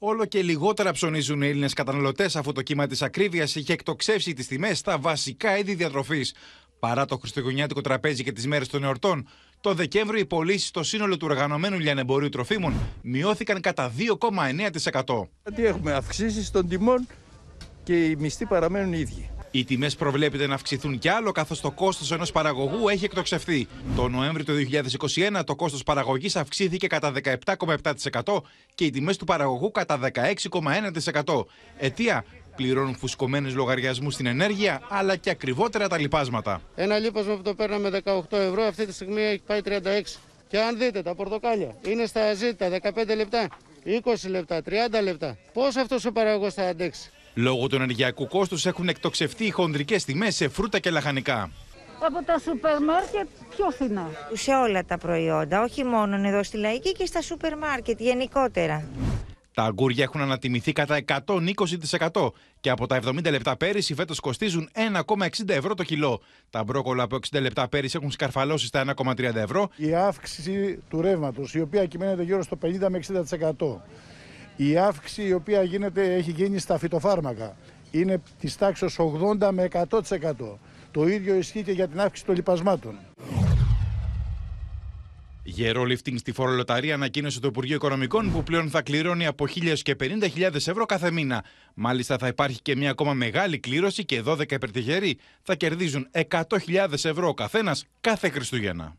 Όλο και λιγότερα ψωνίζουν οι Έλληνες καταναλωτές αφού το κύμα της ακρίβειας είχε εκτοξεύσει τις τιμές στα βασικά είδη διατροφής. Παρά το χριστουγεννιάτικο τραπέζι και τις μέρες των εορτών, το Δεκέμβριο οι πωλήσεις στο σύνολο του οργανωμένου λιανεμπορίου τροφίμων μειώθηκαν κατά 2,9%. Γιατί έχουμε αυξήσεις των τιμών και οι μισθοί παραμένουν οι ίδιοι. Οι τιμές προβλέπεται να αυξηθούν κι άλλο, καθώς το κόστος ενός παραγωγού έχει εκτοξευθεί. Το Νοέμβριο του 2021 το κόστος παραγωγής αυξήθηκε κατά 17,7% και οι τιμές του παραγωγού κατά 16,1%. Αιτία πληρώνουν φουσκωμένους λογαριασμούς στην ενέργεια, αλλά και ακριβότερα τα λοιπάσματα. Ένα λίπασμα που το παίρναμε 18 ευρώ, αυτή τη στιγμή έχει πάει 36. Και αν δείτε τα πορτοκάλια, είναι στα ζήτητα 15 λεπτά, 20 λεπτά, 30 λεπτά. Πώς αυτός ο παραγωγός θα αντέξει. Λόγω του ενεργειακού κόστους έχουν εκτοξευτεί οι χοντρικέ τιμές σε φρούτα και λαχανικά. Από τα σούπερ μάρκετ πιο φθηνά. Σε όλα τα προϊόντα, όχι μόνο εδώ στη Λαϊκή και στα σούπερ μάρκετ γενικότερα. Τα αγκούρια έχουν ανατιμηθεί κατά 120% και από τα 70 λεπτά πέρυσι φέτος κοστίζουν 1,60 ευρώ το κιλό. Τα μπρόκολα από 60 λεπτά πέρυσι έχουν σκαρφαλώσει στα 1,30 ευρώ. Η αύξηση του ρεύματος, η οποία κυμαίνεται γύρω στο 50 με 60%. Η αύξηση η οποία γίνεται έχει γίνει στα φυτοφάρμακα. Είναι της τάξης 80 με 100%. Το ίδιο ισχύει και για την αύξηση των λοιπασμάτων. Γερό lifting στη φορολοταρία ανακοίνωσε το Υπουργείο Οικονομικών που πλέον θα κληρώνει από 1.000 και 50.000 ευρώ κάθε μήνα. Μάλιστα θα υπάρχει και μια ακόμα μεγάλη κλήρωση και 12 υπερτυχεροί θα κερδίζουν 100.000 ευρώ ο καθένας κάθε Χριστούγεννα.